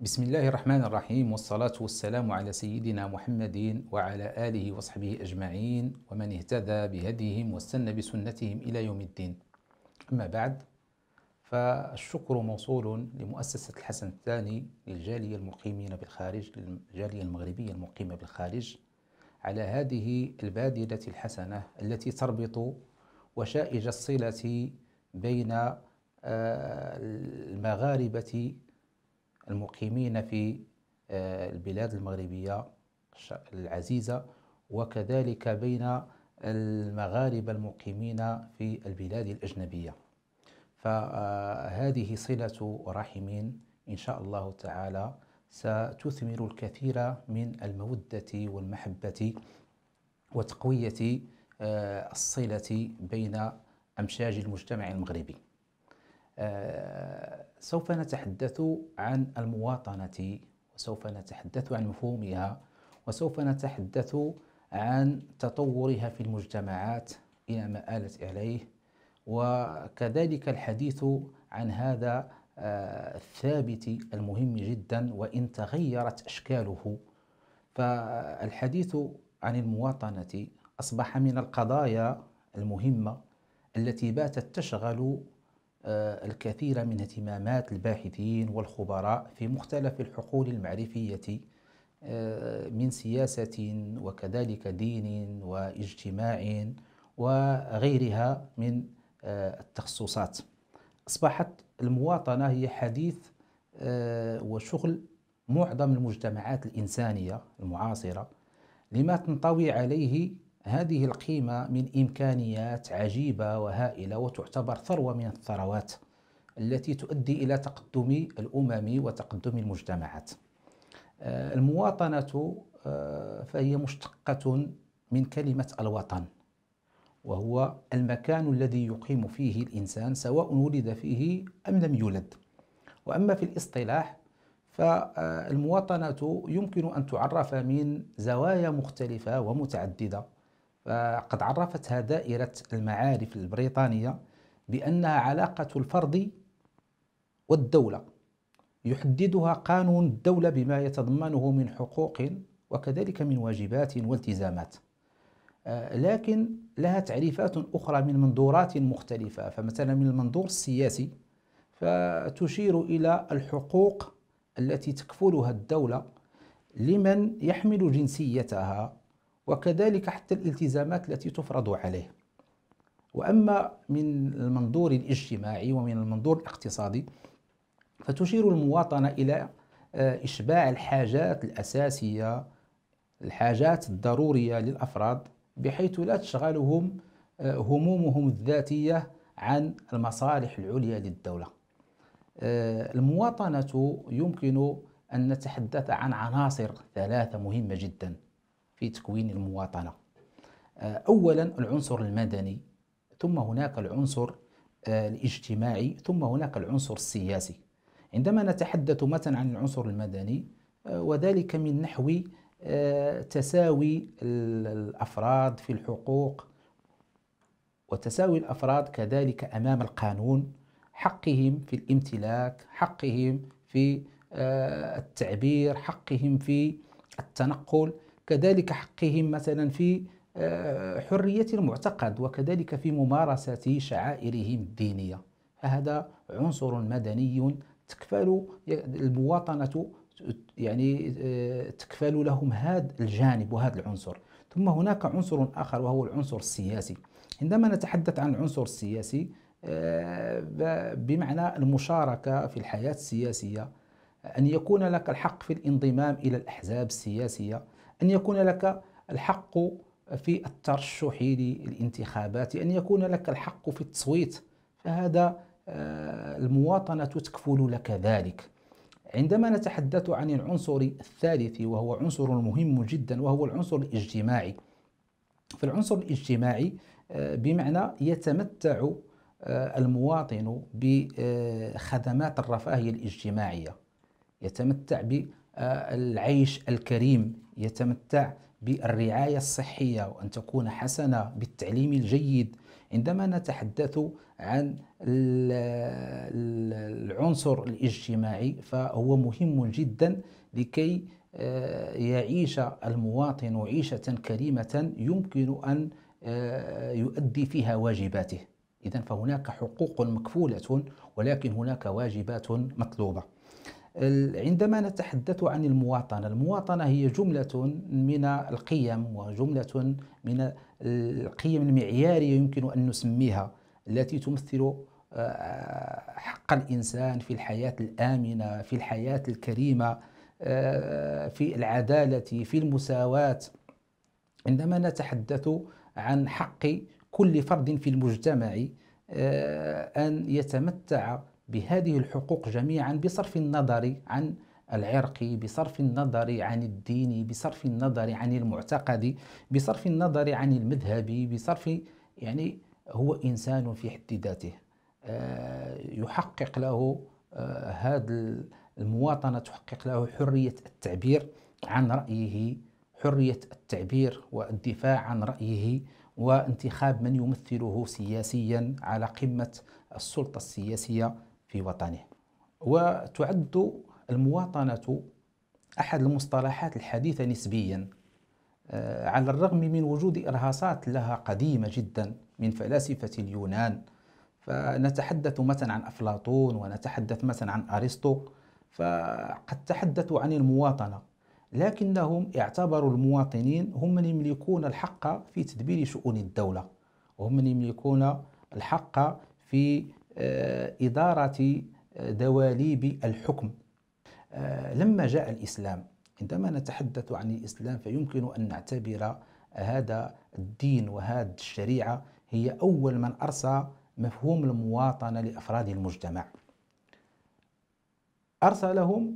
بسم الله الرحمن الرحيم والصلاة والسلام على سيدنا محمد وعلى آله وصحبه أجمعين ومن اهتدى بهديهم واستنى بسنتهم إلى يوم الدين أما بعد فالشكر موصول لمؤسسة الحسن الثاني للجالية المقيمين بالخارج للجالية المغربية المقيمة بالخارج على هذه البادلة الحسنة التي تربط وشائج الصلة بين المغاربة المقيمين في آه، البلاد المغربية العزيزة وكذلك بين المغاربة المقيمين في البلاد الأجنبية فهذه صلة رحم إن شاء الله تعالى ستثمر الكثير من المودة والمحبة وتقوية آه، الصلة بين أمشاج المجتمع المغربي آه، سوف نتحدث عن المواطنة وسوف نتحدث عن مفهومها وسوف نتحدث عن تطورها في المجتمعات إلى ما آلت إليه وكذلك الحديث عن هذا آه، الثابت المهم جدا وإن تغيرت أشكاله فالحديث عن المواطنة أصبح من القضايا المهمة التي باتت تشغل آه، الكثير من اهتمامات الباحثين والخبراء في مختلف الحقول المعرفية آه، من سياسة وكذلك دين واجتماع وغيرها من آه، التخصصات أصبحت المواطنة هي حديث وشغل معظم المجتمعات الإنسانية المعاصرة لما تنطوي عليه هذه القيمة من إمكانيات عجيبة وهائلة وتعتبر ثروة من الثروات التي تؤدي إلى تقدم الأمم وتقدم المجتمعات آه، المواطنة آه، فهي مشتقة من كلمة الوطن وهو المكان الذي يقيم فيه الإنسان سواء ولد فيه أم لم يولد وأما في الاصطلاح فالمواطنة يمكن أن تعرف من زوايا مختلفة ومتعددة قد عرفتها دائرة المعارف البريطانية بأنها علاقة الفرد والدولة يحددها قانون الدولة بما يتضمنه من حقوق وكذلك من واجبات والتزامات آه، لكن لها تعريفات أخرى من منظورات مختلفة فمثلا من المنظور السياسي فتشير إلى الحقوق التي تكفلها الدولة لمن يحمل جنسيتها وكذلك حتى الالتزامات التي تفرض عليه وأما من المنظور الاجتماعي ومن المنظور الاقتصادي فتشير المواطنة إلى آه، إشباع الحاجات الأساسية الحاجات الضرورية للأفراد بحيث لا تشغلهم آه، همومهم الذاتية عن المصالح العليا للدولة آه، المواطنة يمكن أن نتحدث عن عناصر ثلاثة مهمة جدا في تكوين المواطنة آه، أولا العنصر المدني ثم هناك العنصر آه، الاجتماعي ثم هناك العنصر السياسي عندما نتحدث مثلا عن العنصر المدني آه، وذلك من نحو تساوي الافراد في الحقوق وتساوي الافراد كذلك امام القانون حقهم في الامتلاك حقهم في التعبير حقهم في التنقل كذلك حقهم مثلا في آه، حرية المعتقد وكذلك في ممارسة شعائرهم الدينية فهذا عنصر مدني تكفل المواطنة يعني آه، تكفل لهم هذا الجانب وهذا العنصر ثم هناك عنصر آخر وهو العنصر السياسي عندما نتحدث عن العنصر السياسي آه، بمعنى المشاركة في الحياة السياسية أن يكون لك الحق في الانضمام إلى الأحزاب السياسية أن يكون لك الحق في الترشح للانتخابات أن يكون لك الحق في التصويت فهذا آه، المواطنة تكفل لك ذلك عندما نتحدث عن العنصر الثالث وهو عنصر مهم جدا وهو العنصر الاجتماعي فالعنصر الاجتماعي آه، بمعنى يتمتع آه، المواطن بخدمات الرفاهية الاجتماعية يتمتع العيش الكريم يتمتع بالرعاية الصحية وأن تكون حسنة بالتعليم الجيد عندما نتحدث عن العنصر الاجتماعي فهو مهم جدا لكي آه، يعيش المواطن عيشة كريمة يمكن أن آه، يؤدي فيها واجباته إذا فهناك حقوق مكفولة ولكن هناك واجبات مطلوبة عندما نتحدث عن المواطنة المواطنة هي جملة من القيم وجملة من القيم المعيارية يمكن أن نسميها التي تمثل آه، حق الإنسان في الحياة الآمنة في الحياة الكريمة آه، في العدالة في المساواة عندما نتحدث عن حق كل فرد في المجتمع آه، أن يتمتع بهذه الحقوق جميعا بصرف النظر عن العرقي بصرف النظر عن الديني بصرف النظر عن المعتقد بصرف النظر عن المذهبي بصرف يعني هو إنسان في حد ذاته آه، يحقق له آه، هذا المواطنة تحقق له حرية التعبير عن رأيه حرية التعبير والدفاع عن رأيه وانتخاب من يمثله سياسيا على قمة السلطة السياسية في وطنه وتعد المواطنة أحد المصطلحات الحديثة نسبيا آه، على الرغم من وجود إرهاصات لها قديمة جدا من فلاسفة اليونان فنتحدث مثلا عن أفلاطون ونتحدث مثلا عن أرسطو فقد تحدثوا عن المواطنة لكنهم اعتبروا المواطنين هم من يملكون الحق في تدبير شؤون الدولة وهم من يملكون الحق في آه، إدارة آه، دواليب الحكم آه، لما جاء الإسلام عندما نتحدث عن الإسلام فيمكن أن نعتبر هذا الدين وهذه الشريعة هي أول من أرسى مفهوم المواطنة لأفراد المجتمع أرسى لهم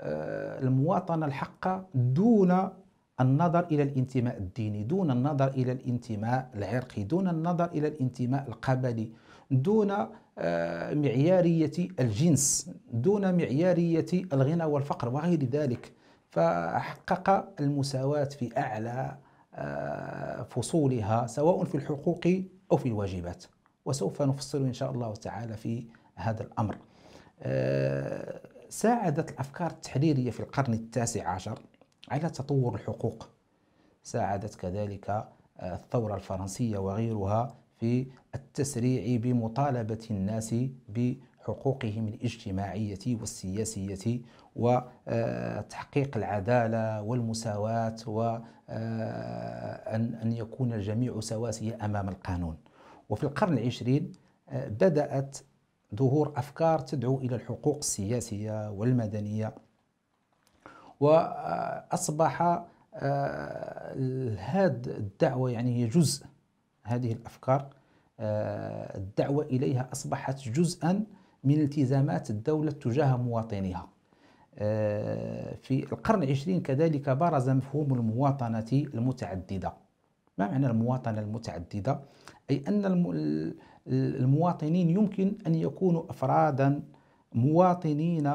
المواطنة الحقة دون النظر إلى الانتماء الديني دون النظر إلى الانتماء العرقي دون النظر إلى الانتماء القبلي دون آه، معيارية الجنس دون معيارية الغنى والفقر وغير ذلك فحقق المساواة في أعلى آه، فصولها سواء في الحقوق أو في الواجبات وسوف نفصل إن شاء الله تعالى في هذا الأمر آه، ساعدت الأفكار التحريرية في القرن التاسع عشر على تطور الحقوق ساعدت كذلك الثورة الفرنسية وغيرها في التسريع بمطالبة الناس بحقوقهم الاجتماعية والسياسية وتحقيق آه، العدالة والمساواة وأن آه، يكون الجميع سواسية أمام القانون وفي القرن العشرين آه، بدأت ظهور أفكار تدعو إلى الحقوق السياسية والمدنية وأصبح هذا الدعوة يعني هي جزء هذه الأفكار آه، الدعوة إليها أصبحت جزءا من التزامات الدولة تجاه مواطنيها آه، في القرن العشرين كذلك برز مفهوم المواطنة المتعددة ما معنى المواطنة المتعددة؟ أي أن المواطنين يمكن أن يكونوا أفرادا مواطنين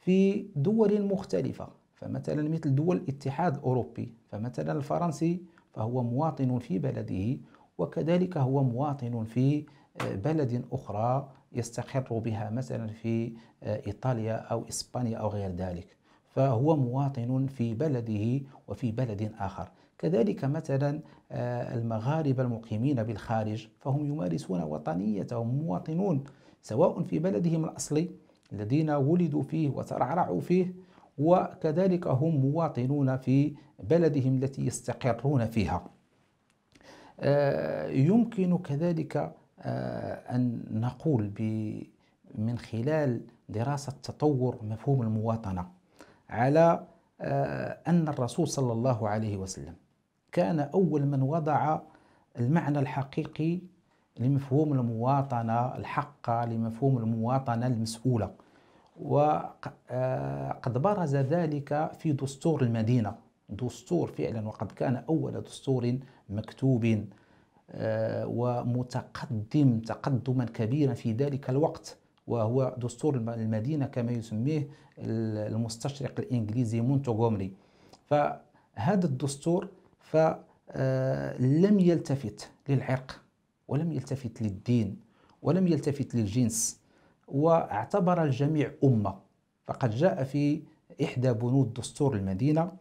في دول مختلفة فمثلا مثل دول الاتحاد الأوروبي فمثلا الفرنسي فهو مواطن في بلده وكذلك هو مواطن في آه، بلد أخرى يستقر بها مثلا في آه، إيطاليا أو إسبانيا أو غير ذلك فهو مواطن في بلده وفي بلد آخر كذلك مثلا آه، المغاربة المقيمين بالخارج فهم يمارسون وطنيتهم مواطنون سواء في بلدهم الأصلي الذين ولدوا فيه وترعرعوا فيه وكذلك هم مواطنون في بلدهم التي يستقرون فيها آه، يمكن كذلك آه، أن نقول من خلال دراسة تطور مفهوم المواطنة على آه، أن الرسول صلى الله عليه وسلم كان أول من وضع المعنى الحقيقي لمفهوم المواطنة الحقة لمفهوم المواطنة المسؤولة وقد برز ذلك في دستور المدينة دستور فعلا وقد كان أول دستور مكتوب آه، ومتقدم تقدما كبيرا في ذلك الوقت وهو دستور المدينة كما يسميه المستشرق الإنجليزي مونتوغومري فهذا الدستور فلم آه، يلتفت للعرق ولم يلتفت للدين ولم يلتفت للجنس واعتبر الجميع أمة فقد جاء في إحدى بنود دستور المدينة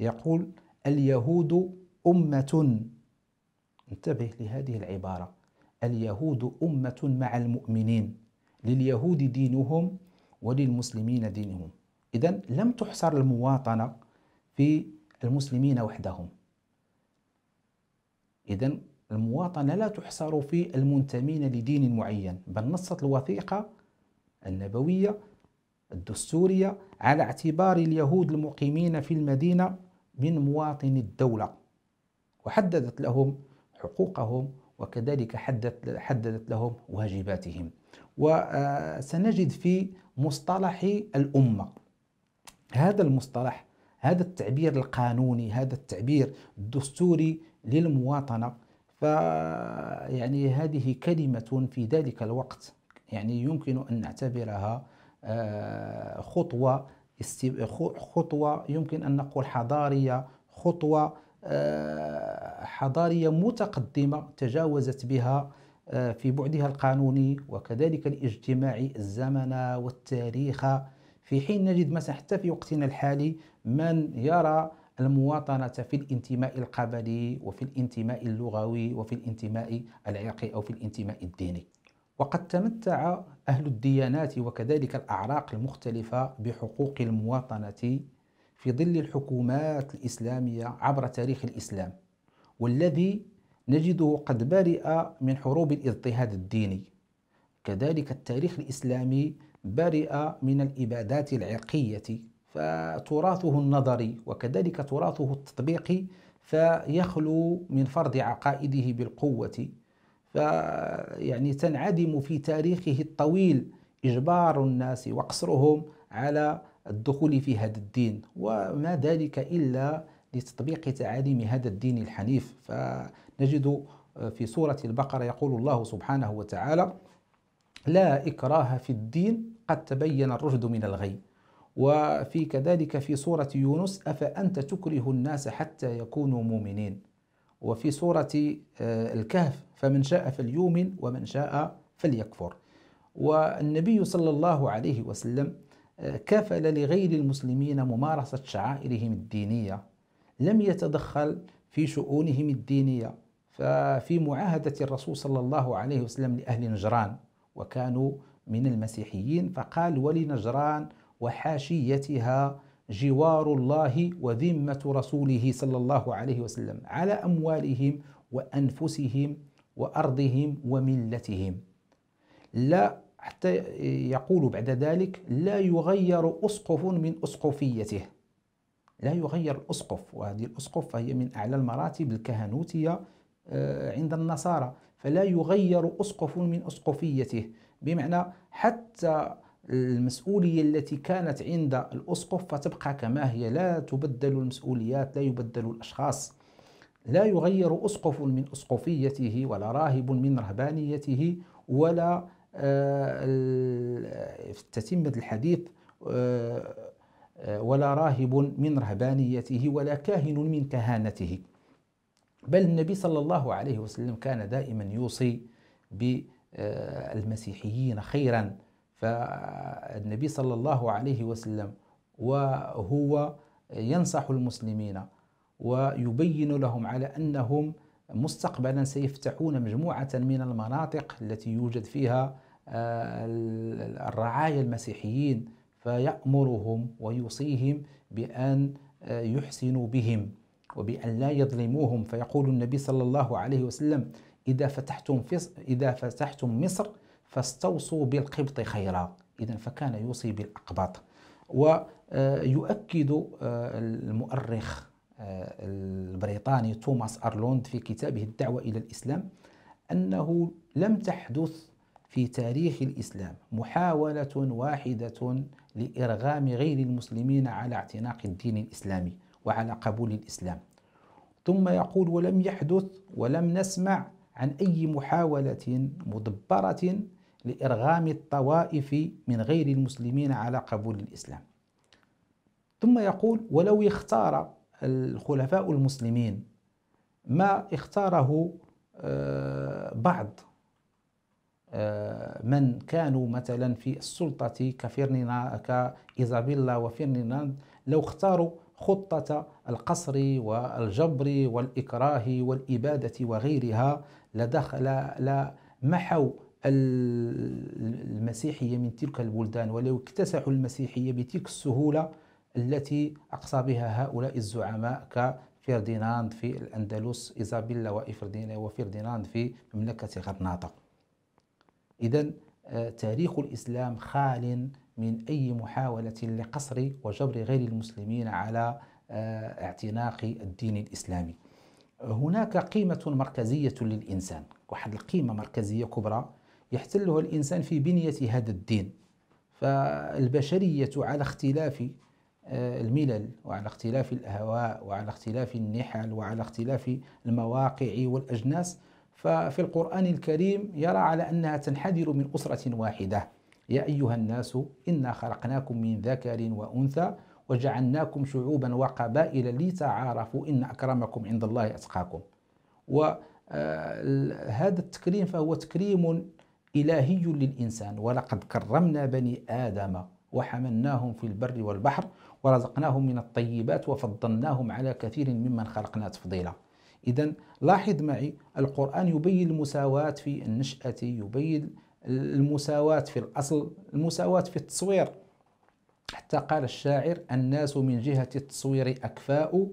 يقول اليهود أمة انتبه لهذه العبارة اليهود أمة مع المؤمنين لليهود دينهم وللمسلمين دينهم إذا لم تحصر المواطنة في المسلمين وحدهم إذا المواطنة لا تحصر في المنتمين لدين معين بل نصت الوثيقة النبوية الدستورية على اعتبار اليهود المقيمين في المدينة من مواطني الدولة وحددت لهم حقوقهم وكذلك حددت حددت لهم واجباتهم وسنجد في مصطلح الأمة هذا المصطلح هذا التعبير القانوني هذا التعبير الدستوري للمواطنة ف يعني هذه كلمة في ذلك الوقت يعني يمكن أن نعتبرها آه، خطوة خطوة يمكن أن نقول حضارية خطوة آه، حضارية متقدمة تجاوزت بها آه، في بعدها القانوني وكذلك الاجتماعي الزمن والتاريخ في حين نجد مثلا حتى في وقتنا الحالي من يرى المواطنة في الانتماء القبلي وفي الانتماء اللغوي وفي الانتماء العرقي أو في الانتماء الديني وقد تمتع أهل الديانات وكذلك الأعراق المختلفة بحقوق المواطنة في ظل الحكومات الإسلامية عبر تاريخ الإسلام والذي نجده قد برئ من حروب الاضطهاد الديني كذلك التاريخ الإسلامي برئ من الإبادات العرقية فتراثه النظري وكذلك تراثه التطبيقي فيخلو من فرض عقائده بالقوة فيعني تنعدم في تاريخه الطويل إجبار الناس وقصرهم على الدخول في هذا الدين وما ذلك إلا لتطبيق تعاليم هذا الدين الحنيف فنجد في سورة البقرة يقول الله سبحانه وتعالى لا إكراه في الدين قد تبين الرشد من الغي وفي كذلك في سورة يونس أفأنت تكره الناس حتى يكونوا مؤمنين وفي سورة آه، الكهف فمن شاء فليؤمن ومن شاء فليكفر والنبي صلى الله عليه وسلم آه، كفل لغير المسلمين ممارسة شعائرهم الدينية لم يتدخل في شؤونهم الدينية ففي معاهدة الرسول صلى الله عليه وسلم لأهل نجران وكانوا من المسيحيين فقال ولنجران وحاشيتها جوار الله وذمه رسوله صلى الله عليه وسلم على اموالهم وانفسهم وارضهم وملتهم لا حتى يقول بعد ذلك لا يغير اسقف من اسقفيته لا يغير الاسقف وهذه الاسقف فهي من اعلى المراتب الكهنوتيه آه، عند النصارى فلا يغير اسقف من اسقفيته بمعنى حتى المسؤولية التي كانت عند الأسقف فتبقى كما هي لا تبدل المسؤوليات لا يبدل الأشخاص لا يغير أسقف من أسقفيته ولا راهب من رهبانيته ولا في آه، تتمة الحديث آه، ولا راهب من رهبانيته ولا كاهن من كهانته بل النبي صلى الله عليه وسلم كان دائما يوصي بالمسيحيين خيرا فالنبي صلى الله عليه وسلم وهو ينصح المسلمين ويبين لهم على انهم مستقبلا سيفتحون مجموعه من المناطق التي يوجد فيها آه، الرعايا المسيحيين فيامرهم ويوصيهم بان آه، يحسنوا بهم وبأن لا يظلموهم فيقول النبي صلى الله عليه وسلم إذا فتحتم إذا فتحتم مصر فاستوصوا بالقبط خيرا إذا فكان يوصي بالأقباط ويؤكد آه، المؤرخ آه، البريطاني توماس أرلوند في كتابه الدعوة إلى الإسلام أنه لم تحدث في تاريخ الإسلام محاولة واحدة لإرغام غير المسلمين على اعتناق الدين الإسلامي وعلى قبول الإسلام ثم يقول ولم يحدث ولم نسمع عن أي محاولة مدبرة لإرغام الطوائف من غير المسلمين على قبول الإسلام ثم يقول ولو اختار الخلفاء المسلمين ما اختاره آه، بعض آه، من كانوا مثلا في السلطة كفيرنينا كإيزابيلا وفيرنيناند لو اختاروا خطة القصر والجبر والإكراه والإبادة وغيرها لدخل لمحوا المسيحية من تلك البلدان ولو اكتسحوا المسيحية بتلك السهولة التي أقصى بها هؤلاء الزعماء كفرديناند في الأندلس إيزابيلا وفرديناند في مملكة غرناطة إذا آه، تاريخ الإسلام خال من أي محاولة لقصر وجبر غير المسلمين على آه، اعتناق الدين الإسلامي هناك قيمة مركزية للإنسان واحد القيمة مركزية كبرى يحتلها الإنسان في بنية هذا الدين فالبشرية على اختلاف آه، الملل وعلى اختلاف الأهواء وعلى اختلاف النحل وعلى اختلاف المواقع والأجناس ففي القرآن الكريم يرى على أنها تنحدر من أسرة واحدة يا أيها الناس إنا خلقناكم من ذكر وأنثى وجعلناكم شعوبا وقبائل لتعارفوا إن أكرمكم عند الله أتقاكم وهذا آه، التكريم فهو تكريم إلهي للإنسان ولقد كرمنا بني آدم وحملناهم في البر والبحر ورزقناهم من الطيبات وفضلناهم على كثير ممن خلقنا تفضيلا إذا لاحظ معي القرآن يبين المساواة في النشأة يبين المساواة في الأصل المساواة في التصوير حتى قال الشاعر الناس من جهة التصوير أكفاء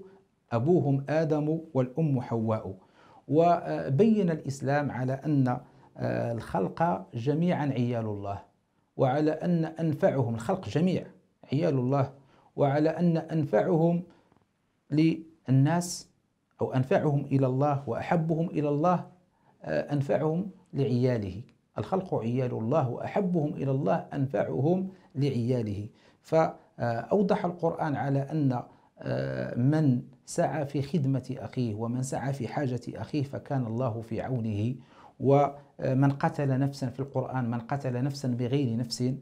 أبوهم آدم والأم حواء وبين الإسلام على أن آه، الخلق جميعا عيال الله وعلى أن أنفعهم الخلق جميع عيال الله وعلى أن أنفعهم للناس أو أنفعهم إلى الله وأحبهم إلى الله آه، أنفعهم لعياله الخلق عيال الله وأحبهم إلى الله أنفعهم لعياله فأوضح القرآن على أن آه، من سعى في خدمة أخيه ومن سعى في حاجة أخيه فكان الله في عونه ومن آه، قتل نفسا في القرآن من قتل نفسا بغير نفس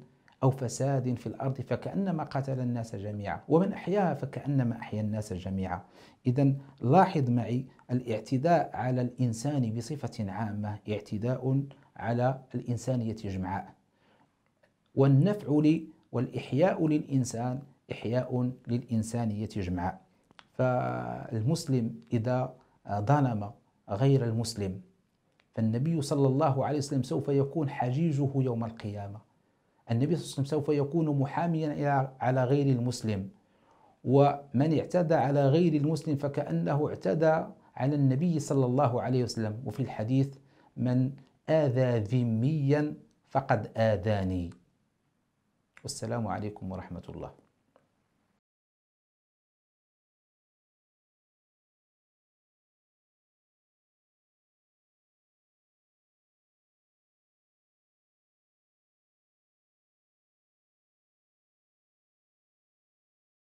أو فساد في الأرض فكأنما قتل الناس جميعا ومن أحياها فكأنما أحيا الناس جميعا إذا لاحظ معي الاعتداء على الإنسان بصفة عامة اعتداء على الإنسانية جمعاء والنفع لي والإحياء للإنسان إحياء للإنسانية جمعاء فالمسلم إذا ظلم غير المسلم فالنبي صلى الله عليه وسلم سوف يكون حجيجه يوم القيامة النبي صلى الله عليه وسلم سوف يكون محاميا على غير المسلم ومن اعتدى على غير المسلم فكأنه اعتدى على النبي صلى الله عليه وسلم وفي الحديث من آذى ذميا فقد آذاني والسلام عليكم ورحمة الله